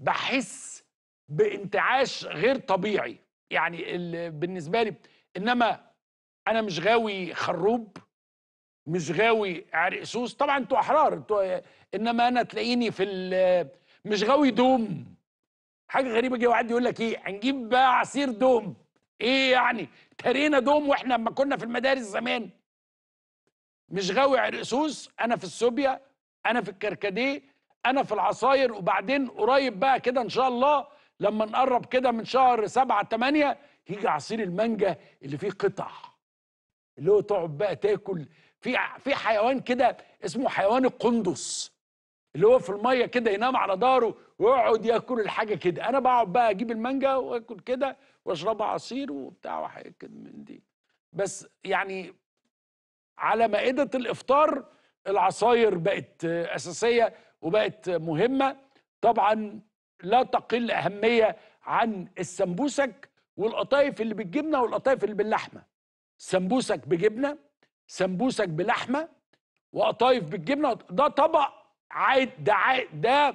بحس بانتعاش غير طبيعي يعني بالنسبه لي انما انا مش غاوي خروب مش غاوي عرق سوس طبعا انتوا احرار انتوا انما انا تلاقيني في مش غاوي دوم حاجه غريبه جه واحد يقول لك ايه هنجيب بقى عصير دوم ايه يعني ترينا دوم واحنا لما كنا في المدارس زمان مش غاوي عرق سوس انا في السوبيا انا في الكركديه انا في العصاير وبعدين قريب بقى كده ان شاء الله لما نقرب كده من شهر سبعة تمانية هيجي عصير المانجا اللي فيه قطع اللي هو تقعد بقى تاكل في في حيوان كده اسمه حيوان القندس اللي هو في الميه كده ينام على ظهره ويقعد ياكل الحاجه كده انا بقعد بقى اجيب المانجا واكل كده واشرب عصير وبتاع وحاجات من دي بس يعني على مائده الافطار العصاير بقت اساسيه وبقت مهمه طبعا لا تقل اهميه عن السمبوسك والقطايف اللي بالجبنه والقطايف اللي باللحمه سمبوسك بجبنه سمبوسك بلحمه وقطايف بالجبنه ده طبق عاد ده ده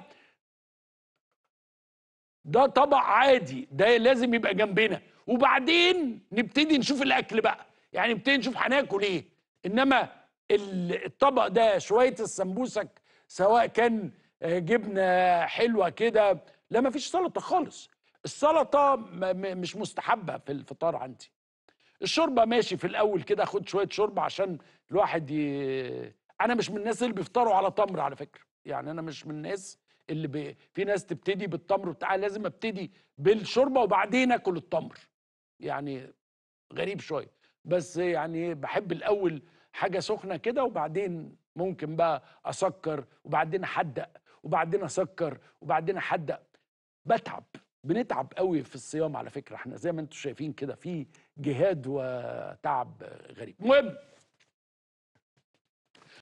ده طبق عادي ده لازم يبقى جنبنا وبعدين نبتدي نشوف الاكل بقى يعني نبتدي نشوف هناكل ايه انما الطبق ده شويه السمبوسك سواء كان آه، جبنه حلوه كده لا ما فيش سلطه خالص السلطه مش مستحبه في الفطار عندي الشوربه ماشي في الاول كده خد شويه شوربه عشان الواحد ي... انا مش من الناس اللي بيفطروا على تمر على فكره يعني انا مش من الناس اللي بي... في ناس تبتدي بالتمر بتاع لازم ابتدي بالشوربه وبعدين اكل التمر يعني غريب شويه بس يعني بحب الاول حاجه سخنه كده وبعدين ممكن بقى اسكر وبعدين احدق وبعدين اسكر وبعدين احدق بتعب بنتعب قوي في الصيام على فكره احنا زي ما انتم شايفين كده في جهاد وتعب غريب مهم